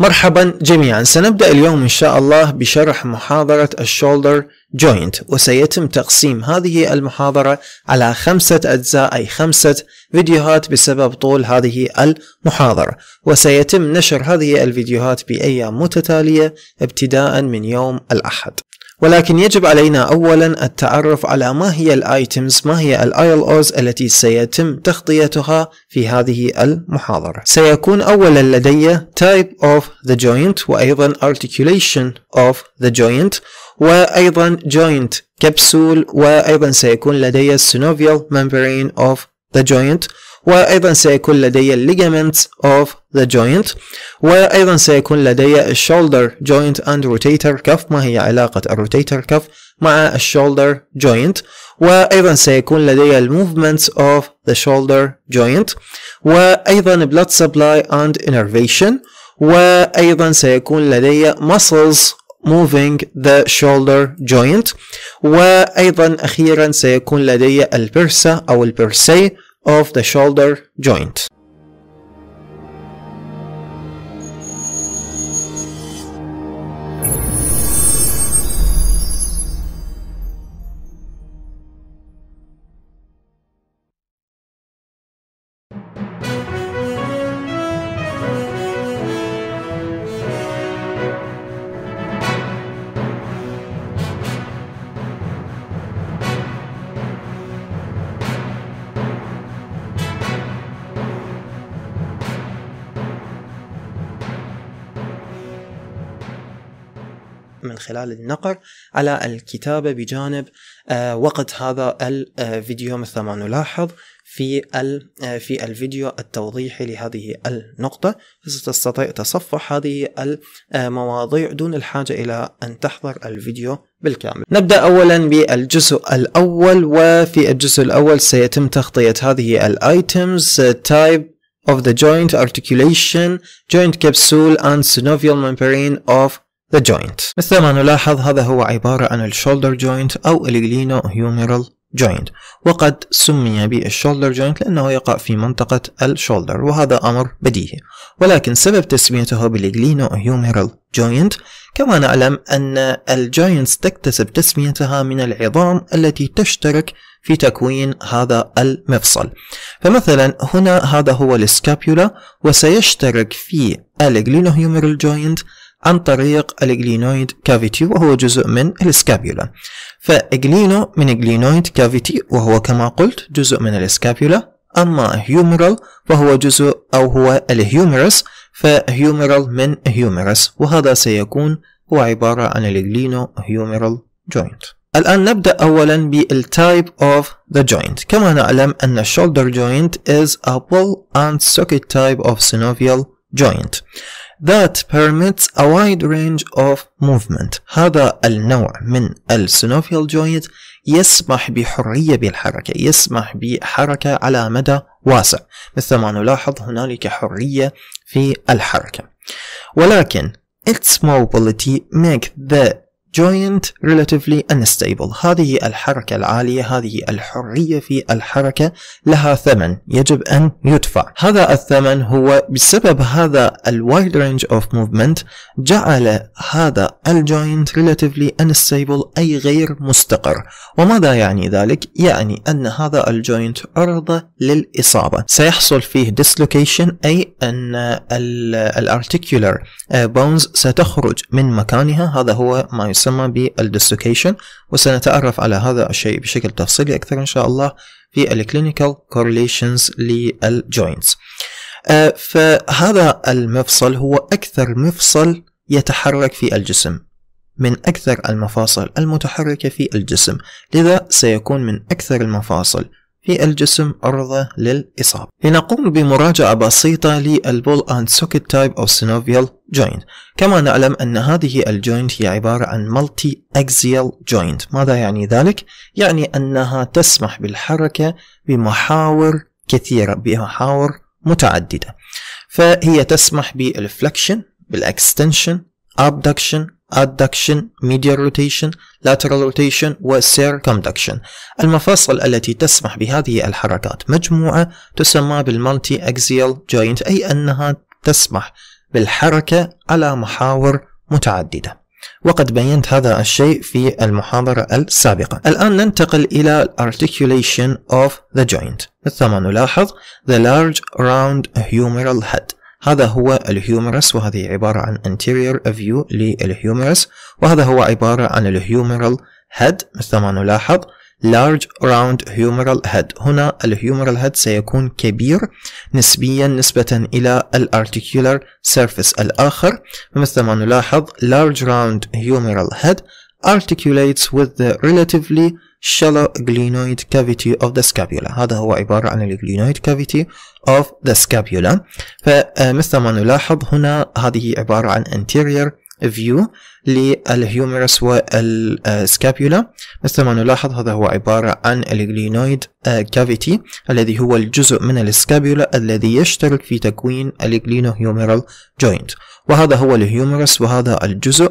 مرحبا جميعا سنبدأ اليوم إن شاء الله بشرح محاضرة الشولدر جوينت وسيتم تقسيم هذه المحاضرة على خمسة أجزاء أي خمسة فيديوهات بسبب طول هذه المحاضرة وسيتم نشر هذه الفيديوهات بأيام متتالية ابتداء من يوم الأحد ولكن يجب علينا أولا التعرف على ما هي الايتمز ما هي ILOs التي سيتم تغطيتها في هذه المحاضرة سيكون أولا لدي type of the joint وأيضا articulation of the joint وأيضا joint كبسول وأيضا سيكون لدي synovial membrane of the joint وأيضا سيكون لدي الليجامنت of the joint وأيضا سيكون لدي الشولدر joint and rotator cuff ما هي علاقة الروتيتر cuff مع الشولدر joint وأيضا سيكون لدي الموفمنت of the shoulder joint وأيضا blood supply and innervation وأيضا سيكون لدي muscles moving the shoulder joint وأيضا أخيرا سيكون لدي البرسة أو البرسي of the shoulder joint. مجال النقر على الكتابة بجانب آه، وقت هذا الفيديو مثل ما نلاحظ في آه، في الفيديو التوضيحي لهذه النقطة فستستطيع تصفح هذه المواضيع دون الحاجة إلى أن تحضر الفيديو بالكامل نبدأ أولا بالجزء الأول وفي الجزء الأول سيتم تغطية هذه الايتمز type of the joint articulation joint capsule and synovial membrane of The joint مثل ما نلاحظ هذا هو عبارة عن الشولدر جوينت أو الجلينو هيوميرال جوينت وقد سمي بالشولدر جوينت لأنه يقع في منطقة الشولدر وهذا أمر بديهي ولكن سبب تسميته بالجلينو هيوميرال جوينت كما نعلم أن الجوينتس تكتسب تسميتها من العظام التي تشترك في تكوين هذا المفصل فمثلا هنا هذا هو السكابيولا وسيشترك في الجلينوهيوميرال جوينت عن طريق الجلينويد كافيتي وهو جزء من الاسكابيولا فاجلينو من جلينويد كافيتي وهو كما قلت جزء من الاسكابيولا أما هيومرال فهو جزء أو هو الهيومرس فهيومرال من هيومرس وهذا سيكون هو عبارة عن الجلينو هيومرال جوينت الآن نبدأ أولا بالتايب of the joint كما نعلم أن shoulder joint is a pull and socket type of synovial joint that permits a wide range of movement هذا النوع من السينوفيال جوينت يسمح بحرية بالحركة يسمح بحركة على مدى واسع مثل ما نلاحظ هنالك حرية في الحركة ولكن its mobility make the joint relatively unstable هذه الحركة العالية هذه الحرية في الحركة لها ثمن يجب أن يدفع هذا الثمن هو بسبب هذا ال wide range of movement جعل هذا الجوينت relatively unstable أي غير مستقر وماذا يعني ذلك؟ يعني أن هذا الجوينت عرضة للإصابة سيحصل فيه dislocation أي أن ال articular bones ستخرج من مكانها هذا هو ما يسمى تسمى بالدستوكيشن وسنتعرف على هذا الشيء بشكل تفصيلي أكثر إن شاء الله في الكلينيكال كورليشنز للجوينتس فهذا المفصل هو أكثر مفصل يتحرك في الجسم من أكثر المفاصل المتحركة في الجسم لذا سيكون من أكثر المفاصل في الجسم عرضة للإصابة لنقوم بمراجعة بسيطة للبول أند سوكت تايب أو synovial joint كما نعلم أن هذه الجوينت هي عبارة عن مالتي أكزيال جوينت ماذا يعني ذلك؟ يعني أنها تسمح بالحركة بمحاور كثيرة بمحاور متعددة فهي تسمح بالفلكشن بالاكستنشن ابدكشن adduction medial rotation lateral rotation circumduction المفاصل التي تسمح بهذه الحركات مجموعة تسمى بالمالتي axial joint أي أنها تسمح بالحركة على محاور متعددة وقد بينت هذا الشيء في المحاضرة السابقة الآن ننتقل إلى articulation of the joint ما نلاحظ the large round humeral head هذا هو الهيومرس وهذه عبارة عن anterior view للهيومرس وهذا هو عبارة عن الهيومرال head مثل ما نلاحظ large round humeral head هنا الهيومرال head سيكون كبير نسبيا نسبة إلى الارتيكولار surface الآخر مثل ما نلاحظ large round humeral head articulates with the relatively shallow glenoid cavity of the scapula هذا هو عبارة عن glenoid cavity of the scapula فمثل ما نلاحظ هنا هذه عبارة عن anterior فيو للهيومرس والسكابيولا مثل ما نلاحظ هذا هو عبارة عن الجلينويد كافيتي الذي هو الجزء من السكابيولا الذي يشترك في تكوين الجلينو هيومرال جوينت وهذا هو الهيومرس وهذا الجزء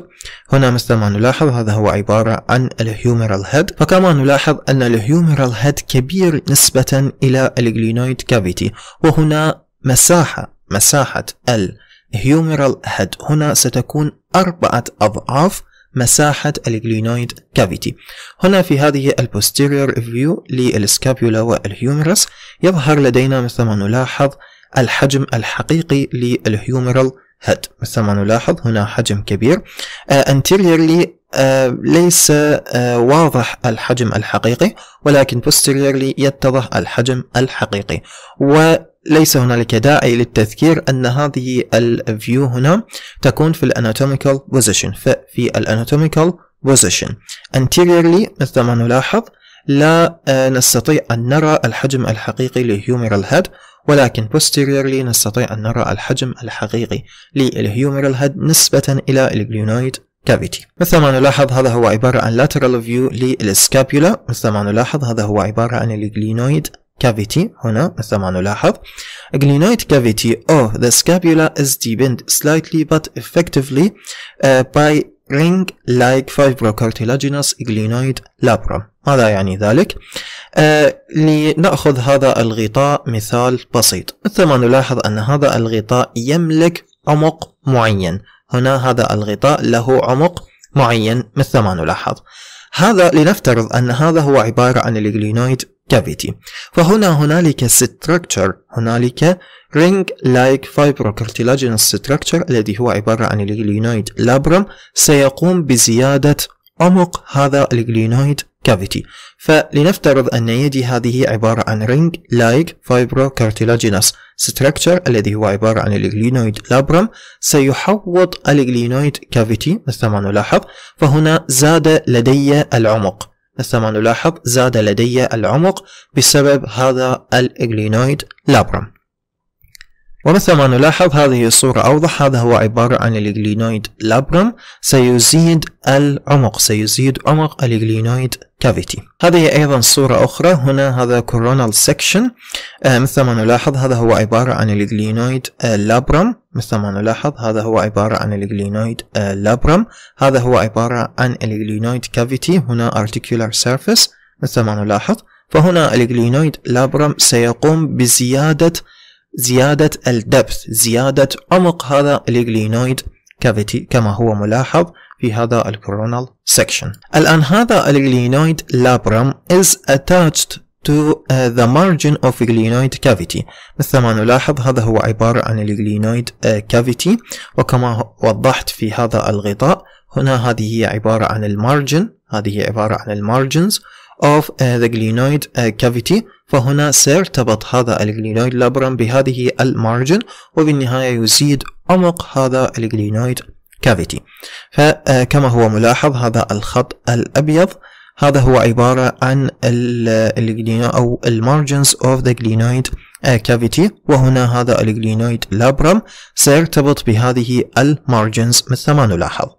هنا مثل ما نلاحظ هذا هو عبارة عن الهيومرال هيد فكما نلاحظ أن الهيومرال هيد كبير نسبة إلى الجلينويد كافيتي وهنا مساحة مساحة ال هيومرال هيد هنا ستكون أربعة أضعاف مساحة الجلينويد كافيتي هنا في هذه البوستيريور فيو للسكابيولا والهيومرس يظهر لدينا مثل ما نلاحظ الحجم الحقيقي للهيومرال هيد مثل ما نلاحظ هنا حجم كبير آه، anteriorly آه ليس آه واضح الحجم الحقيقي ولكن posteriorly يتضح الحجم الحقيقي و ليس هنالك داعي للتذكير أن هذه الفيو هنا تكون في الاناتوميكال بوزيشن ففي الاناتوميكال بوزيشن انتيريرلي مثل ما نلاحظ لا آه، نستطيع أن نرى الحجم الحقيقي لهيوميرال هيد ولكن posteriorly نستطيع أن نرى الحجم الحقيقي للهيوميرال هيد نسبة إلى الجلينويد كافيتي مثل ما نلاحظ هذا هو عبارة عن lateral view للسكابيولا مثل ما نلاحظ هذا هو عبارة عن الجلينويد cavity هنا مثل ما نلاحظ glenoid cavity of the scapula is deepened slightly but effectively uh, by ring-like fibrocartilaginous glenoid labrum ماذا يعني ذلك؟ آه لنأخذ هذا الغطاء مثال بسيط مثل ما نلاحظ أن هذا الغطاء يملك عمق معين هنا هذا الغطاء له عمق معين مثل ما نلاحظ هذا لنفترض أن هذا هو عبارة عن الجلينويد كافيتي فهنا هنالك ستراكتشر هنالك لايك فايبرو fibrocartilaginous ستراكتشر الذي هو عبارة عن الجلينويد لابرم سيقوم بزيادة عمق هذا الجلينويد كافيتي فلنفترض أن يدي هذه عبارة عن رينج لايك فايبروكارتيلاجينس ستراكتشر الذي هو عبارة عن الجلينويد لابرم سيحوط الجلينويد كافيتي مثل ما نلاحظ فهنا زاد لدي العمق ما نلاحظ زاد لدي العمق بسبب هذا الإجلينويد لابرم ومثل ما نلاحظ هذه الصورة أوضح هذا هو عبارة عن الجلينويد لابرم سيزيد العمق سيزيد عمق الجلينويد كافيتي هذه أيضا صورة أخرى هنا هذا كورونال سكشن آه مثل ما نلاحظ هذا هو عبارة عن الجلينويد آه لابرم مثل ما نلاحظ هذا هو عبارة عن الجلينويد آه لابرم هذا هو عبارة عن الجلينويد كافيتي هنا articular surface مثل ما نلاحظ فهنا الجلينويد لابرم سيقوم بزيادة زيادة الدبث زيادة عمق هذا الجلينويد كافيتي كما هو ملاحظ في هذا الكورونال سكشن الآن هذا الجلينويد لابرم is attached to uh, the margin of glenoid cavity مثل ما نلاحظ هذا هو عبارة عن الجلينويد uh, cavity وكما وضحت في هذا الغطاء هنا هذه هي عبارة عن المارجن هذه هي عبارة عن المارجنز of uh, the glenoid uh, cavity فهنا سيرتبط هذا الجلينويد لابرم بهذه المارجن وبالنهاية يزيد عمق هذا الجلينويد كافيتي فكما آه، هو ملاحظ هذا الخط الأبيض هذا هو عبارة عن الجلينو أو المارجنز of the glenoid آه، cavity وهنا هذا الجلينويد لابرم سيرتبط بهذه المارجنز مثل ما نلاحظ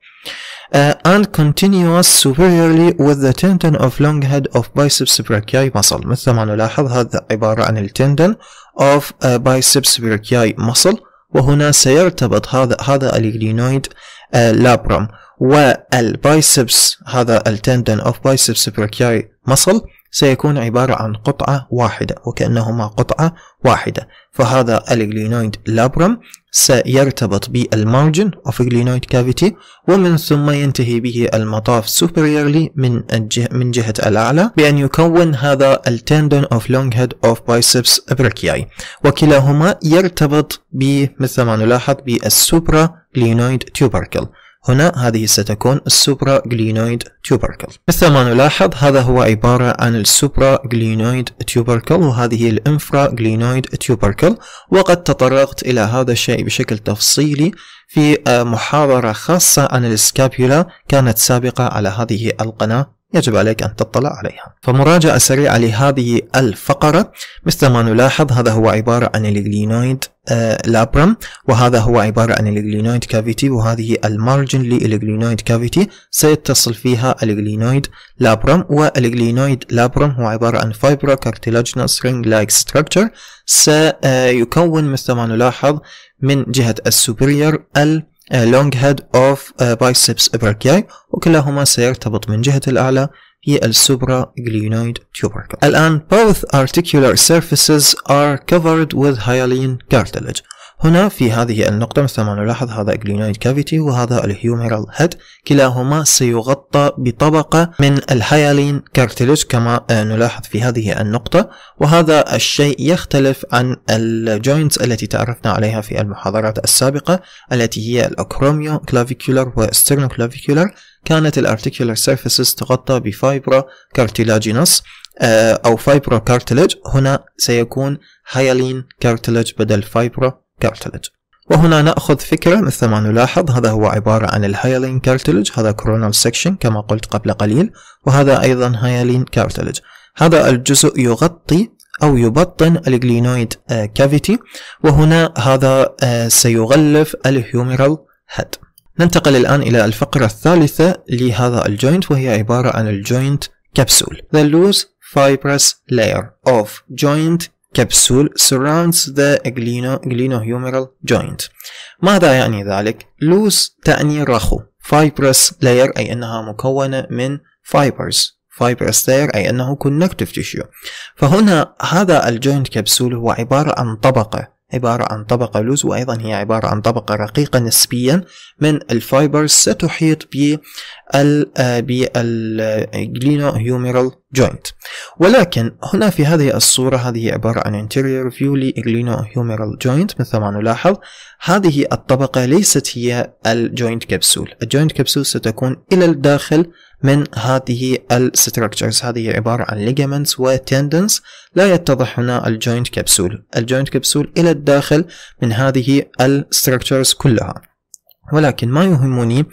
uh, and continuous superiorly with the tendon of long head of biceps brachii muscle مثل ما نلاحظ هذا عبارة عن التندن of uh, biceps brachii muscle وهنا سيرتبط هذا هذا الجلينويد لابرم والبايسبس هذا التندن of biceps brachii muscle سيكون عبارة عن قطعة واحدة وكأنهما قطعة واحدة فهذا الجلينويد لابرم سيرتبط بالمارجن of glenoid cavity ومن ثم ينتهي به المطاف superiorly من الجه من جهة الأعلى بأن يكون هذا التندون of long head of biceps brachii وكلاهما يرتبط بمثل ما نلاحظ بالسوبرا glenoid tubercle هنا هذه ستكون السوبرا جلينويد تيوبركل مثل ما نلاحظ هذا هو عبارة عن السوبرا جلينويد تيوبركل وهذه الانفرا جلينويد تيوبركل وقد تطرقت إلى هذا الشيء بشكل تفصيلي في آه، محاضرة خاصة عن السكابيولا كانت سابقة على هذه القناة يجب عليك أن تطلع عليها فمراجعة سريعة لهذه الفقرة مثل ما نلاحظ هذا هو عبارة عن الجلينويد آه، لابرم وهذا هو عبارة عن الجلينويد كافيتي وهذه المارجن للجلينويد كافيتي سيتصل فيها الجلينويد لابرم والجلينويد لابرم هو عبارة عن فايبرا كارتلاجينوس رينج لايك ستراكشر سيكون مثل ما نلاحظ من جهة السوبريور ال long head of uh, biceps brachii وكلاهما سيرتبط من جهة الأعلى هي السوبرا glenoid tubercle. الآن both articular surfaces are covered with hyaline cartilage. هنا في هذه النقطة مثل ما نلاحظ هذا جلينويد كافيتي وهذا الهيوميرال هيد كلاهما سيغطى بطبقة من الهيالين كارتلوس كما آه، نلاحظ في هذه النقطة وهذا الشيء يختلف عن الجوينتس التي تعرفنا عليها في المحاضرات السابقة التي هي الأكروميو كلافيكولار وسترنو كلافيكولار كانت الارتيكولار سيرفيسز تغطى بفايبرا كارتيلاجينوس آه، أو فايبرا كارتلج هنا سيكون هيالين كارتلج بدل فايبرا كارتلج وهنا نأخذ فكرة مثل ما نلاحظ هذا هو عبارة عن الهيالين كارتلج هذا كورونال سكشن كما قلت قبل قليل وهذا أيضا هيالين كارتلج هذا الجزء يغطي أو يبطن الجلينويد كافيتي آه، وهنا هذا آه، سيغلف الهيوميرال هيد ننتقل الآن إلى الفقرة الثالثة لهذا الجوينت وهي عبارة عن الجوينت كبسول The loose fibrous layer of joint كبسول surrounds the glenohumeral joint ماذا يعني ذلك؟ loose تعني رخو fibrous layer أي أنها مكونة من fibers fibrous layer أي أنه connective tissue فهنا هذا الجوينت كبسول هو عبارة عن طبقة عبارة عن طبقة لوز وأيضا هي عبارة عن طبقة رقيقة نسبيا من الفايبرز ستحيط بالجلينو هيوميرال جوينت ولكن هنا في هذه الصورة هذه عبارة عن انتيرير view لجلينو هيوميرال جوينت مثل ما نلاحظ هذه الطبقة ليست هي الجوينت كبسول الجوينت كبسول ستكون إلى الداخل من هذه الستركتشرز هذه عبارة عن ليجامنتس وتندنس لا يتضح هنا الجوينت كبسول الجوينت كبسول إلى الداخل من هذه الستركتشرز كلها ولكن ما يهمني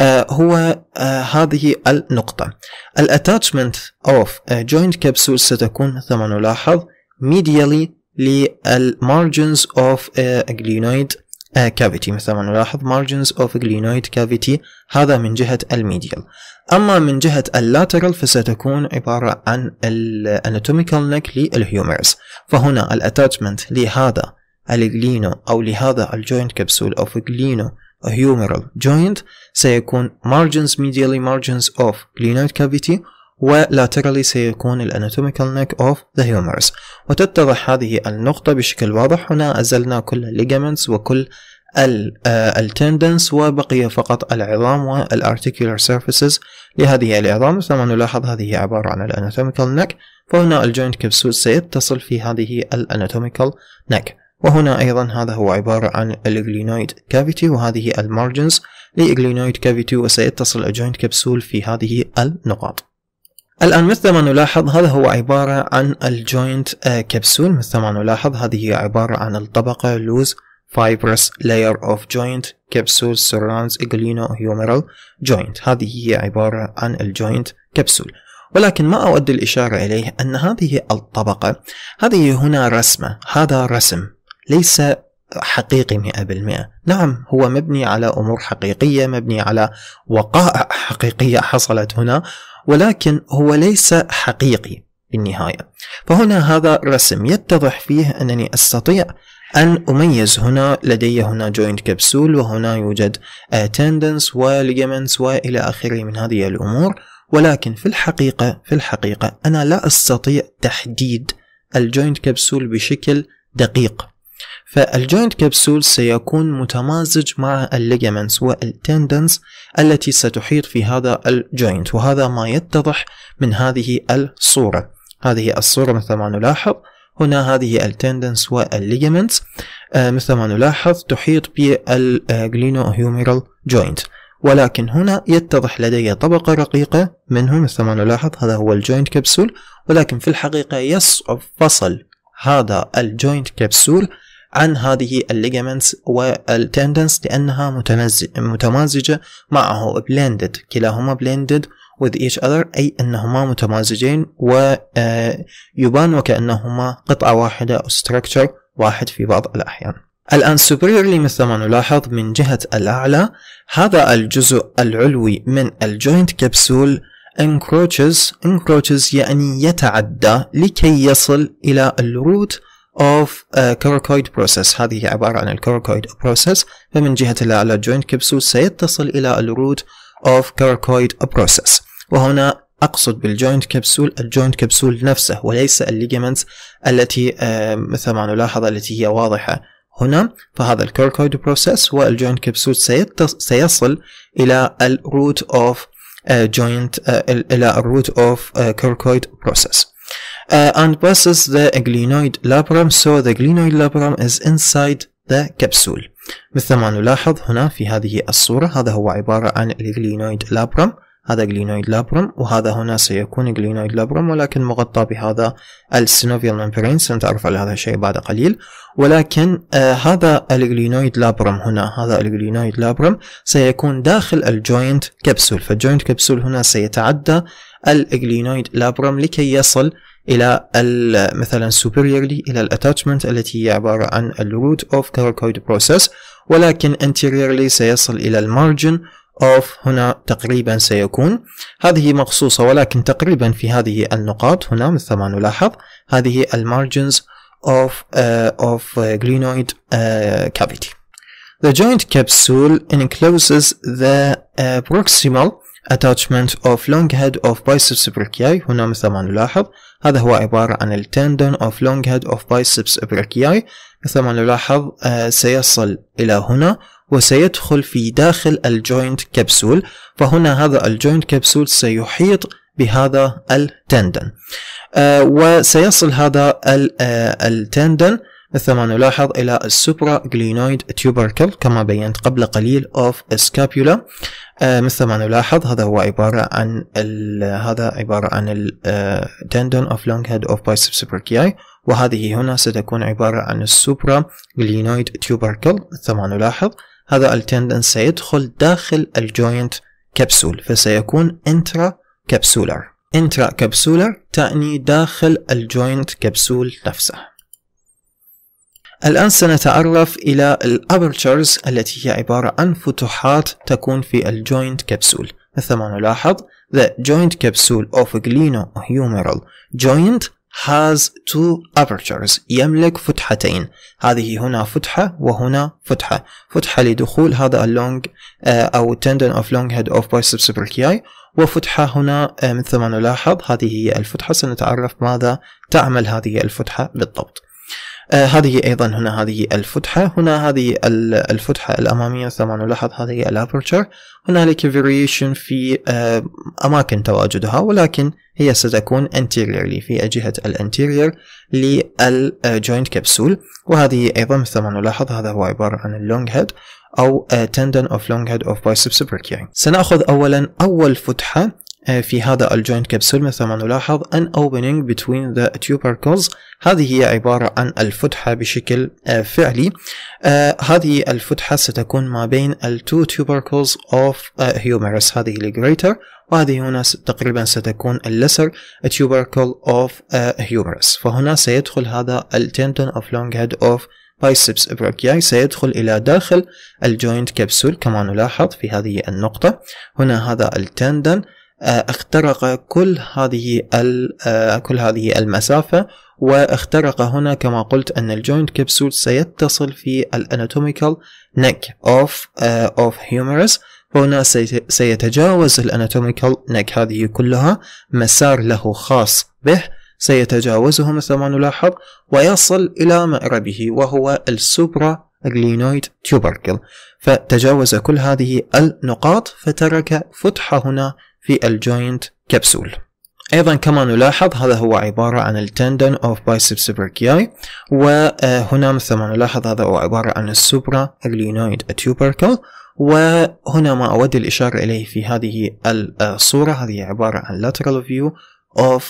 آه، هو آه، هذه النقطة الاتاتشمنت اوف joint capsule ستكون مثل ما نلاحظ medially للمارجنز اوف glenoid كافيتي مثل ما نلاحظ margins of آه، glenoid cavity هذا من جهة الميديال أما من جهة اللاترال فستكون عبارة عن الاناتوميكال نك للهيومرز فهنا الاتاتشمنت لهذا الجلينو أو لهذا الجوينت كبسول أو جلينو humeral joint سيكون margins medially margins of glenoid cavity و laterally سيكون الاناتوميكال neck of the humerus وتتضح هذه النقطة بشكل واضح هنا أزلنا كل الليجامنتس وكل التندنس آه، وبقي فقط العظام والارتيكولار سيرفيسز لهذه العظام مثل ما نلاحظ هذه عبارة عن الاناتوميكال neck فهنا الجوينت كبسول سيتصل في هذه الاناتوميكال neck وهنا أيضا هذا هو عبارة عن الإغلينويد كافيتي وهذه المارجنز لإغلينويد كافيتي وسيتصل الجوينت كبسول في هذه النقاط الآن مثل ما نلاحظ هذا هو عبارة عن الجوينت آه، كبسول مثل ما نلاحظ هذه هي عبارة عن الطبقة لوز fibrous layer of joint capsule surrounds glenohumeral joint هذه هي عبارة عن الجوينت كبسول ولكن ما أود الإشارة إليه أن هذه الطبقة هذه هنا رسمة هذا رسم ليس حقيقي 100% نعم هو مبني على أمور حقيقية مبني على وقائع حقيقية حصلت هنا ولكن هو ليس حقيقي بالنهاية فهنا هذا رسم يتضح فيه أنني أستطيع أن أميز هنا لدي هنا جوينت كبسول وهنا يوجد تندنس وليمنس وإلى آخره من هذه الأمور ولكن في الحقيقة في الحقيقة أنا لا أستطيع تحديد الجوينت كبسول بشكل دقيق فالجوينت كبسول سيكون متمازج مع الليجامنتس والتندنس التي ستحيط في هذا الجوينت وهذا ما يتضح من هذه الصورة هذه الصورة مثل ما نلاحظ هنا هذه التندنس والليجامنتس آه، مثل ما نلاحظ تحيط بالجلينو هيوميرال جوينت ولكن هنا يتضح لدي طبقة رقيقة منه مثل ما نلاحظ هذا هو الجوينت كبسول ولكن في الحقيقة يصعب فصل هذا الجوينت كبسول عن هذه الليجامنتس والتندنس لأنها متمازجة معه blended كلاهما blended with each other أي أنهما متمازجين ويبان آه، وكأنهما قطعة واحدة أو structure واحد في بعض الأحيان الآن superiorly مثل ما نلاحظ من جهة الأعلى هذا الجزء العلوي من الجوينت كبسول encroaches encroaches يعني يتعدى لكي يصل إلى الروت of a coracoid process هذه عبارة عن الكوركويد process فمن جهة الأعلى joint capsule سيتصل إلى root of coracoid process وهنا أقصد joint capsule joint capsule نفسه وليس الليجمنت التي مثل ما نلاحظ التي هي واضحة هنا فهذا الكوركويد process joint capsule سيصل إلى root of joint إلى root of coracoid process uh, and passes the glenoid labrum so the glenoid labrum is inside the capsule مثل ما نلاحظ هنا في هذه الصورة هذا هو عبارة عن الجلينويد لابرم هذا جلينويد لابرم وهذا هنا سيكون جلينويد لابرم ولكن مغطى بهذا السينوفيال ممبرين سنتعرف على هذا الشيء بعد قليل ولكن آه هذا الجلينويد لابرم هنا هذا الجلينويد لابرم سيكون داخل الجوينت كبسول فالجوينت كبسول هنا سيتعدى الجلينويد لابرم لكي يصل الى مثلا superiorly الى الاتاتشمنت التي هي عباره عن ال root of كاركويد process ولكن anteriorly سيصل الى المارجن of هنا تقريبا سيكون هذه مخصوصه ولكن تقريبا في هذه النقاط هنا مثل ما نلاحظ هذه المارجنز اوف of آه، آه، glenoid كافيتي آه، uh, The joint capsule encloses the uh, proximal attachment of long head of biceps brachii هنا مثل ما نلاحظ هذا هو عبارة عن التندون of long head of biceps brachii مثل ما نلاحظ آه، سيصل إلى هنا وسيدخل في داخل الجوينت كبسول فهنا هذا الجوينت كبسول سيحيط بهذا التندن آه، وسيصل هذا التندن آه، مثل ما نلاحظ إلى السوبرا جلينويد تيوبركل كما بينت قبل قليل of scapula مثل آه، ما نلاحظ هذا هو عبارة عن هذا عبارة عن ال tendon آه، of long head of biceps brachii وهذه هنا ستكون عبارة عن السوبرا glenoid tubercle مثل ما نلاحظ هذا التندن سيدخل داخل الجوينت كبسول فسيكون intra capsular intra capsular تعني داخل الجوينت كبسول نفسه الآن سنتعرف إلى الأبرتشرز التي هي عبارة عن فتحات تكون في الجوينت كبسول مثل ما نلاحظ The joint capsule of glenohumeral joint has two apertures يملك فتحتين هذه هنا فتحة وهنا فتحة فتحة لدخول هذا اللونج آه، أو tendon of long head of biceps brachii وفتحة هنا مثل آه، ما نلاحظ هذه هي الفتحة سنتعرف ماذا تعمل هذه الفتحة بالضبط آه، هذه أيضا هنا هذه الفتحة هنا هذه الفتحة الأمامية طبعا نلاحظ هذه الأبرتشر هنالك فاريشن في آه، أماكن تواجدها ولكن هي ستكون انتيريرلي في جهة الانتيرير للجوينت كبسول وهذه أيضا مثل ما نلاحظ هذا هو عبارة عن اللونج هيد أو تندن اوف لونج هيد اوف بايسبس brachii سنأخذ أولا أول فتحة آه، في هذا الجوينت كبسول مثل ما نلاحظ an opening between the tubercles هذه هي عبارة عن الفتحة بشكل آه، فعلي آه، هذه الفتحة ستكون ما بين ال two tubercles of humerus هذه الجريتر وهذه هنا تقريبا ستكون اللسر tubercle of humerus فهنا سيدخل هذا التندون of long head of بايسبس brachii يعني سيدخل إلى داخل الجوينت كبسول كما نلاحظ في هذه النقطة هنا هذا التندن اخترق كل هذه آه، كل هذه المسافة واخترق هنا كما قلت أن الجوينت كبسول سيتصل في الاناتوميكال نك اوف اوف هيومرس فهنا سيتجاوز الاناتوميكال نك هذه كلها مسار له خاص به سيتجاوزه مثل ما نلاحظ ويصل إلى مأربه وهو السوبرا جلينويد تيوبركل فتجاوز كل هذه النقاط فترك فتحة هنا في الجوينت كبسول ايضا كما نلاحظ هذا هو عبارة عن التندن اوف بايسب سبركياي وهنا مثل ما نلاحظ هذا هو عبارة عن السوبرا اليونويد تيوبركل وهنا ما أود الإشارة إليه في هذه الصورة هذه عبارة عن lateral view of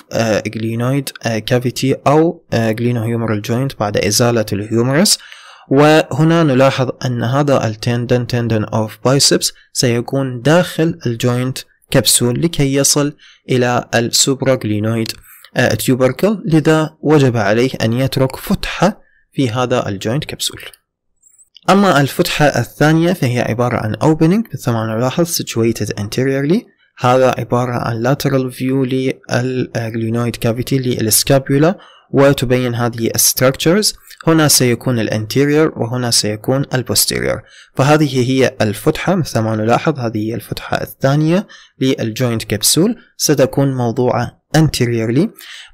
glenoid cavity أو uh, glenohumeral joint بعد إزالة الهيومرس وهنا نلاحظ أن هذا التندن تندن اوف بايسبس سيكون داخل الجوينت كبسول لكي يصل إلى السوبراغلينويد آه، تيوبركل لذا وجب عليه أن يترك فتحة في هذا الجوينت كبسول أما الفتحة الثانية فهي عبارة عن opening مثل ما نلاحظ situated anteriorly هذا عبارة عن lateral view للجلينويد كافيتي للسكابولا وتبين هذه structures هنا سيكون الانتيريور وهنا سيكون البوستيريور فهذه هي الفتحة مثل ما نلاحظ هذه هي الفتحة الثانية للجوينت كبسول ستكون موضوعة anteriorly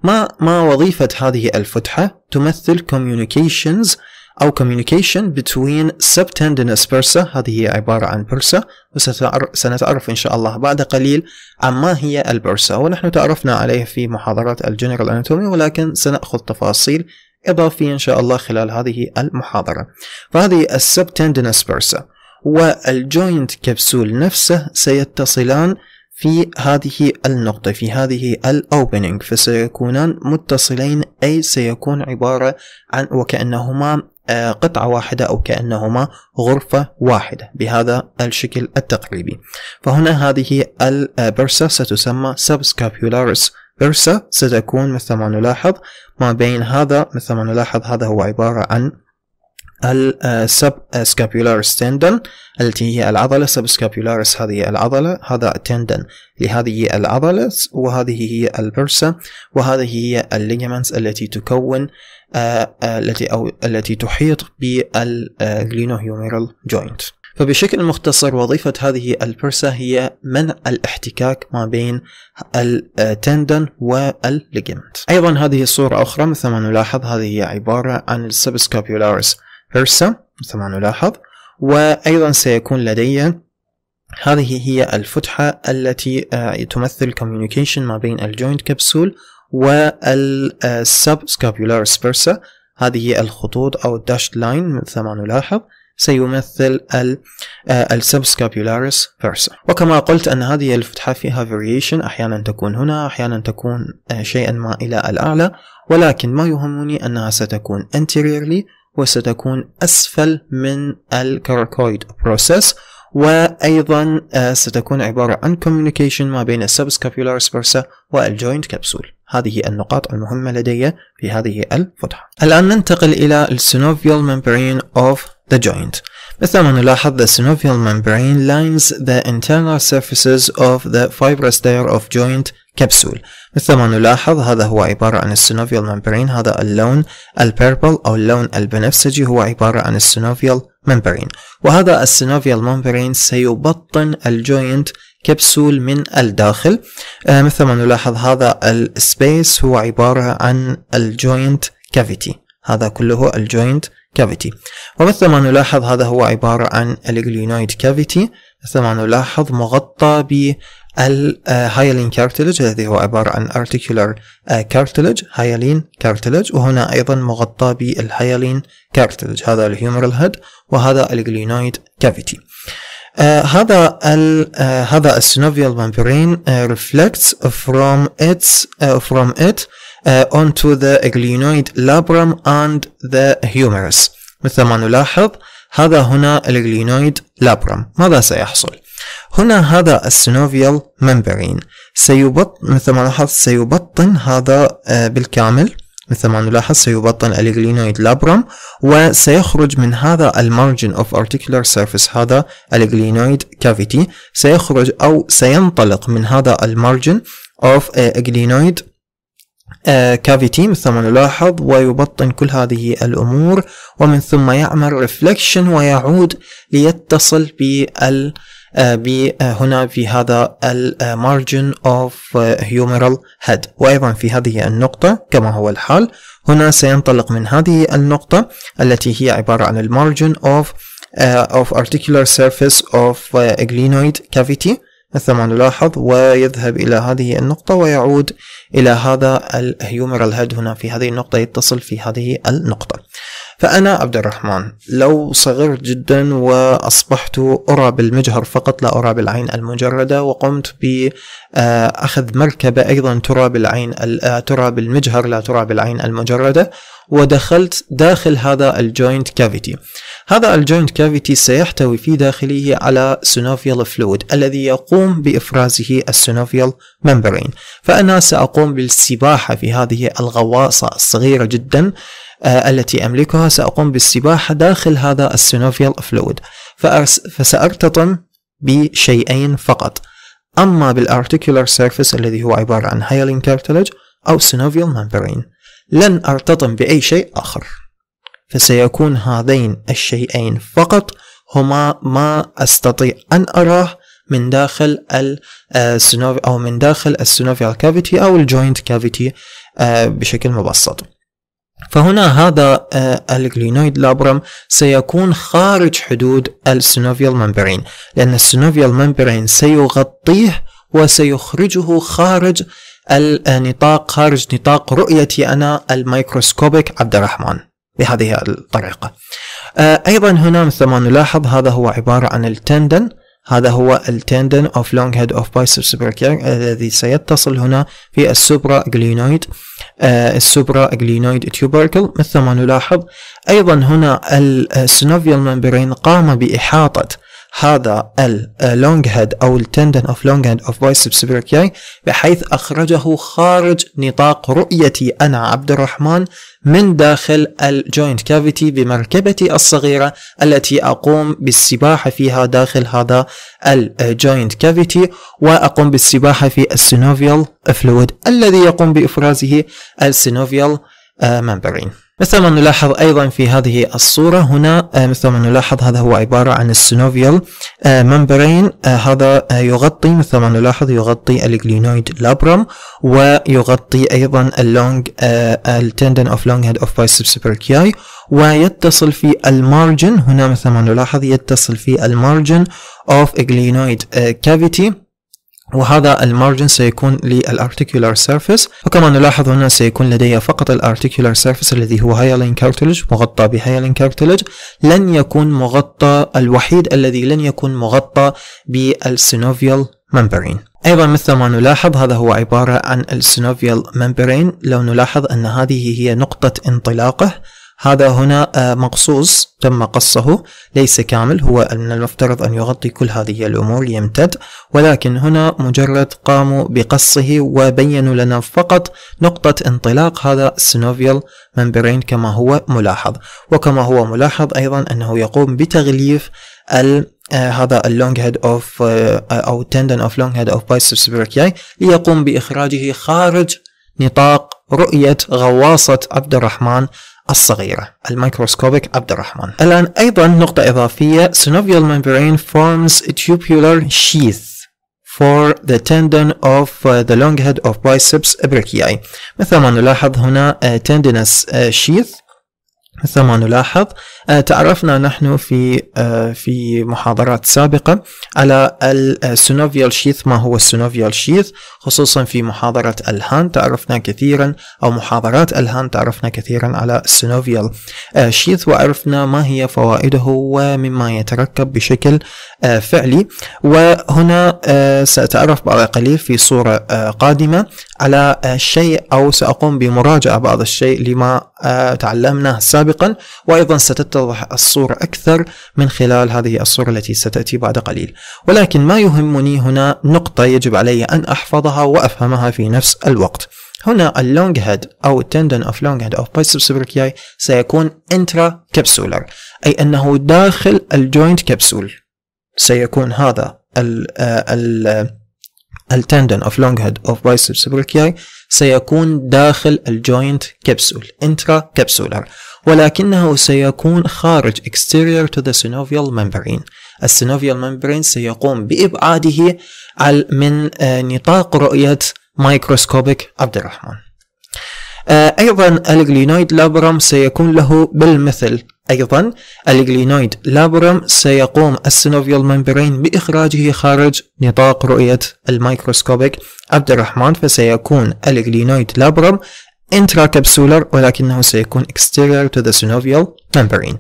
ما ما وظيفة هذه الفتحة تمثل communications أو communication between subtendinous bursa هذه هي عبارة عن برسة وسنتعرف إن شاء الله بعد قليل عن ما هي البرسة ونحن تعرفنا عليه في محاضرات الجنرال أناتومي ولكن سنأخذ تفاصيل إضافية إن شاء الله خلال هذه المحاضرة فهذه subtendinous bursa والجوينت كبسول نفسه سيتصلان في هذه النقطة في هذه الأوبننج فسيكونان متصلين أي سيكون عبارة عن وكأنهما آه، قطعة واحدة أو كأنهما غرفة واحدة بهذا الشكل التقريبي فهنا هذه البرسة آه، ستسمى subscapularis برسة ستكون مثل ما نلاحظ ما بين هذا مثل ما نلاحظ هذا هو عبارة عن السب سكابيولار تندن التي هي العضلة سب سكابيولارس هذه العضلة هذا التندن لهذه العضلة وهذه هي البرسة وهذه هي الليجمنتس التي تكون آه، آه، التي أو التي تحيط بالجلينوهيوميرال جوينت فبشكل مختصر وظيفة هذه البرسة هي منع الاحتكاك ما بين التندن آه، والليجمنت أيضا هذه الصورة أخرى مثل ما نلاحظ هذه هي عبارة عن السبسكابيولارس هرسا مثل ما نلاحظ وأيضا سيكون لدي هذه هي الفتحة التي آه، تمثل communication ما بين الجوينت كبسول والسب سكابيولار سبيرسا هذه هي الخطوط أو الداش لاين مثل ما نلاحظ سيمثل السبسكابيولاريس آه، بيرسا وكما قلت أن هذه الفتحة فيها variation أحيانا تكون هنا أحيانا تكون آه، شيئا ما إلى الأعلى ولكن ما يهمني أنها ستكون anteriorly وستكون أسفل من الكاركويد بروسيس وأيضا آه، ستكون عبارة عن communication ما بين السبسكابيولار سبرسا والجوينت كبسول هذه النقاط المهمة لدي في هذه الفتحة الآن ننتقل إلى synovial membrane of the joint مثل ما نلاحظ the synovial membrane lines the internal surfaces of the fibrous layer of joint كبسول مثل ما نلاحظ هذا هو عبارة عن السينوفيال ممبرين هذا اللون البيربل أو اللون البنفسجي هو عبارة عن السينوفيال ممبرين وهذا السينوفيال ممبرين سيبطن الجوينت كبسول من الداخل آه مثل ما نلاحظ هذا السبيس هو عبارة عن الجوينت كافيتي هذا كله الجوينت كافيتي ومثل ما نلاحظ هذا هو عبارة عن الجلينويد كافيتي مثل ما نلاحظ مغطى الهايلين آه، كارتلج الذي هو عبارة عن ارتيكولار كارتلج هايلين كارتلج وهنا أيضا مغطى بالهايلين كارتلج هذا الهيومرال هيد وهذا الجلينويد كافيتي آه، هذا ال آه، هذا السينوفيال ممبرين reflects from its uh, from it uh, onto the glenoid labrum and the humerus مثل ما نلاحظ هذا هنا الجلينويد لابرم ماذا سيحصل هنا هذا السينوفيال ممبرين سيبط مثل ما لاحظت سيبطن هذا آه، بالكامل مثل ما نلاحظ سيبطن الجلينويد لابرم وسيخرج من هذا المارجن اوف ارتيكولار سيرفيس هذا الجلينويد كافيتي سيخرج او سينطلق من هذا المارجن اوف اجلينويد كافيتي مثل ما نلاحظ ويبطن كل هذه الامور ومن ثم يعمل ريفلكشن ويعود ليتصل بال آه، آه، هنا في هذا المارجن اوف هيومرال هيد وايضا في هذه النقطة كما هو الحال هنا سينطلق من هذه النقطة التي هي عبارة عن المارجن اوف اوف articular surface of آه، glenoid cavity مثل ما نلاحظ ويذهب إلى هذه النقطة ويعود إلى هذا الهيومرال هيد هنا في هذه النقطة يتصل في هذه النقطة فأنا عبد الرحمن لو صغرت جدا وأصبحت أرى بالمجهر فقط لا أرى بالعين المجردة وقمت بأخذ مركبة أيضا ترى بالعين آه، ترى بالمجهر لا ترى بالعين المجردة ودخلت داخل هذا الجوينت كافيتي هذا الجوينت كافيتي سيحتوي في داخله على سينوفيال فلويد الذي يقوم بإفرازه السينوفيال ممبرين فأنا سأقوم بالسباحة في هذه الغواصة الصغيرة جدا آه، التي أملكها سأقوم بالسباحة داخل هذا السينوفيال فلويد فسأرتطم بشيئين فقط أما بالارتيكولار سيرفيس الذي هو عبارة عن هايلين كارتلج أو سينوفيال ممبرين لن أرتطم بأي شيء آخر فسيكون هذين الشيئين فقط هما ما أستطيع أن أراه من داخل السنوف آه، أو من داخل السينوفيال كافيتي أو الجوينت كافيتي آه، بشكل مبسط فهنا هذا آه، الجلينويد لابرم سيكون خارج حدود السينوفيال ممبرين لأن السينوفيال ممبرين سيغطيه وسيخرجه خارج النطاق خارج نطاق رؤيتي أنا الميكروسكوبيك عبد الرحمن بهذه الطريقة آه، أيضا هنا مثل ما نلاحظ هذا هو عبارة عن التندن هذا هو التندن of long head of biceps الذي سيتصل هنا في السوبرا جلينويد آه، السوبرا أجلينويد تيوبركل مثل ما نلاحظ أيضا هنا آه، السنوفيال ممبرين قام بإحاطة هذا اللونج هيد آه، او التندن اوف لونج هيد اوف biceps brachii بحيث اخرجه خارج نطاق رؤيتي انا عبد الرحمن من داخل الجوينت كافيتي بمركبتي الصغيره التي اقوم بالسباحه فيها داخل هذا الجوينت كافيتي آه، واقوم بالسباحه في السينوفيال فلويد الذي يقوم بافرازه السينوفيال ممبرين آه، مثل ما نلاحظ أيضا في هذه الصورة هنا مثل آه، ما نلاحظ هذا هو عبارة عن السينوفيال ممبرين آه، آه، هذا يغطي مثل ما نلاحظ يغطي الجلينويد لابرم ويغطي أيضا اللونج التندن أوف لونج هيد أوف بايسب سبركياي ويتصل في المارجن هنا مثل ما نلاحظ يتصل في المارجن أوف جلينويد كافيتي وهذا المارجن سيكون للارتيكولار سيرفيس وكما نلاحظ هنا سيكون لدي فقط الارتيكولار سيرفيس الذي هو هايلين كارتلج مغطى بهايلين كارتلج لن يكون مغطى الوحيد الذي لن يكون مغطى بالسينوفيال ممبرين أيضا مثل ما نلاحظ هذا هو عبارة عن السينوفيال ممبرين لو نلاحظ أن هذه هي نقطة انطلاقه هذا هنا آه، مقصوص تم قصه ليس كامل هو أن المفترض أن يغطي كل هذه الأمور يمتد ولكن هنا مجرد قاموا بقصه وبينوا لنا فقط نقطة انطلاق هذا السنوفيال ممبرين كما هو ملاحظ وكما هو ملاحظ أيضا أنه يقوم بتغليف آه، هذا اللونج هيد اوف او تندن اوف لونج هيد اوف بايسبس بريكياي ليقوم باخراجه خارج نطاق رؤية غواصة عبد الرحمن الصغيرة الميكروسكوبيك عبد الرحمن الآن أيضا نقطة إضافية synovial membrane forms tubular sheath for the tendon of the long head of biceps brachiae مثل ما نلاحظ هنا tendinous sheath مثل ما نلاحظ آه، تعرفنا نحن في آه، في محاضرات سابقة على السنوفيال شيث ما هو السنوفيال شيث خصوصا في محاضرة الهان تعرفنا كثيرا أو محاضرات الهان تعرفنا كثيرا على السنوفيال آه، شيث وعرفنا ما هي فوائده ومما يتركب بشكل فعلي وهنا سأتعرف بعد قليل في صورة قادمة على شيء أو سأقوم بمراجعة بعض الشيء لما تعلمناه سابقا سابقا وأيضا ستتضح الصورة أكثر من خلال هذه الصورة التي ستأتي بعد قليل ولكن ما يهمني هنا نقطة يجب علي أن أحفظها وأفهمها في نفس الوقت هنا اللونج هيد أو التندن أوف لونج هيد اوف بايسبس بريكياي سيكون انترا كبسولر أي أنه داخل الجوينت كبسول سيكون هذا ال آه، ال آه، التندن اوف لونج هيد اوف بايسبس بريكياي سيكون داخل الجوينت كبسول انترا كبسولر ولكنه سيكون خارج exterior to the synovial membrane السينوفيال ممبرين سيقوم بإبعاده من آه، نطاق رؤية مايكروسكوبيك عبد الرحمن آه، أيضا الجلينويد لابرم سيكون له بالمثل أيضا الجلينويد لابرم سيقوم السينوفيال ممبرين بإخراجه خارج نطاق رؤية الميكروسكوبيك عبد الرحمن فسيكون الجلينويد لابرم intracapsular ولكنه سيكون exterior to the synovial membrane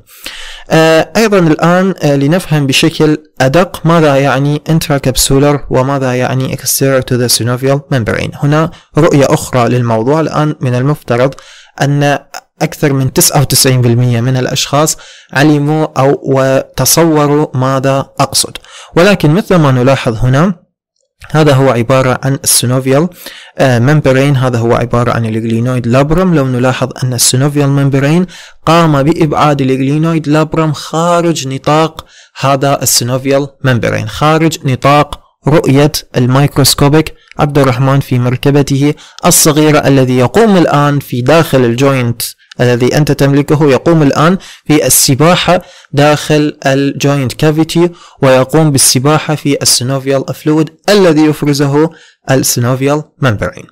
آه، أيضا الآن آه، لنفهم بشكل أدق ماذا يعني intracapsular وماذا يعني exterior to the synovial membrane هنا رؤية أخرى للموضوع الآن من المفترض أن أكثر من 99% من الأشخاص علموا أو وتصوروا ماذا أقصد ولكن مثل ما نلاحظ هنا هذا هو عبارة عن السينوفيال ممبرين آه، هذا هو عبارة عن الجلينويد لابرم لو نلاحظ أن السينوفيال ممبرين قام بإبعاد الجلينويد لابرم خارج نطاق هذا السينوفيال ممبرين خارج نطاق رؤية الميكروسكوبيك عبد الرحمن في مركبته الصغيرة الذي يقوم الآن في داخل الجوينت الذي أنت تملكه يقوم الآن في السباحة داخل الجوينت كافيتي ويقوم بالسباحة في السينوفيال أفلود الذي يفرزه السينوفيال ممبرين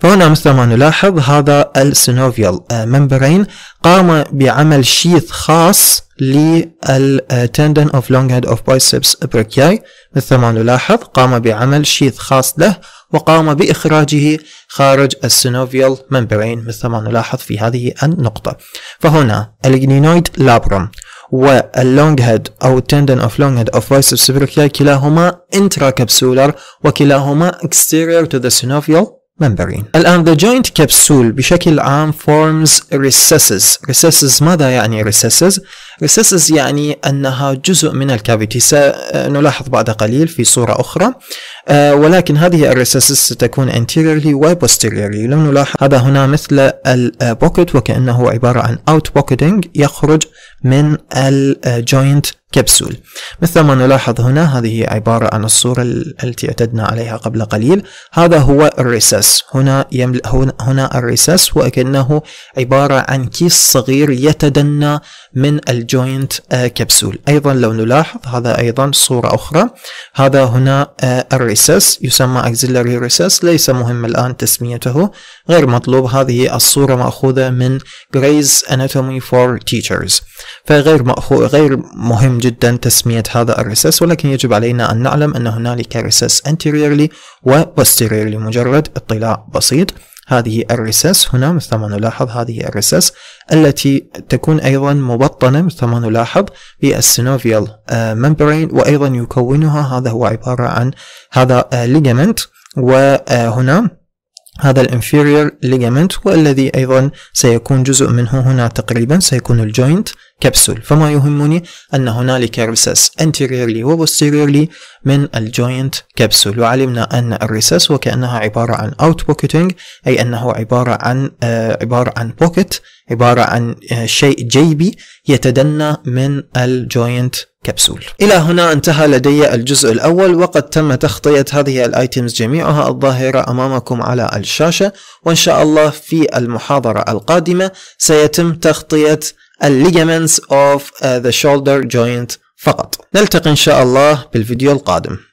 فهنا مثل ما نلاحظ هذا السينوفيال ممبرين آه، قام بعمل شيث خاص للتندن اوف لونج هيد اوف بايسبس بريكياي مثل ما نلاحظ قام بعمل شيث خاص له وقام بإخراجه خارج السينوفيال ممبرين مثل ما نلاحظ في هذه النقطة فهنا الجنينويد لابروم واللونج هيد او التندن اوف لونج هيد اوف فايس كلاهما انترا كبسولر وكلاهما اكستيرير تو ذا سينوفيال membrane. الآن the joint capsule بشكل عام forms recesses recesses ماذا يعني recesses؟ recesses يعني أنها جزء من الكافيتي سنلاحظ بعد قليل في صورة أخرى أه ولكن هذه الريسسز ستكون anteriorly و posteriorly لو نلاحظ هذا هنا مثل البوكت وكأنه عبارة عن out pocketing يخرج من الجوينت كبسول مثل ما نلاحظ هنا هذه هي عبارة عن الصورة التي اعتدنا عليها قبل قليل هذا هو الرساس هنا يمل... هنا الرساس وكأنه عبارة عن كيس صغير يتدنى من الجوينت آه، كبسول أيضا لو نلاحظ هذا أيضا صورة أخرى هذا هنا آه، الرساس يسمى أكزيلري رساس ليس مهم الآن تسميته غير مطلوب هذه الصورة مأخوذة من Gray's Anatomy for Teachers فغير مأخو... غير مهم جدا تسمية هذا الرسس ولكن يجب علينا أن نعلم أن هنالك رسس anteriorly و posteriorly مجرد اطلاع بسيط هذه الرسس هنا مثل ما نلاحظ هذه الرسس التي تكون أيضا مبطنة مثل ما نلاحظ بالسينوفيال ممبرين آه، وأيضا يكونها هذا هو عبارة عن هذا ليجمنت آه، وهنا آه، هذا الانفيريور ليجامنت والذي أيضا سيكون جزء منه هنا تقريبا سيكون الجوينت كبسول فما يهمني أن هنالك ريسس انتيريرلي وبوستيريرلي من الجوينت كبسول وعلمنا أن الريسس وكأنها عبارة عن اوت بوكيتنج أي أنه عبارة عن آه عبارة عن بوكيت عبارة عن آه شيء جيبي يتدنى من الجوينت كبسول إلى هنا انتهى لدي الجزء الأول وقد تم تغطية هذه الآيتمز جميعها الظاهرة أمامكم على الشاشة وإن شاء الله في المحاضرة القادمة سيتم تغطية ligaments of uh, the shoulder joint فقط نلتقي إن شاء الله بالفيديو القادم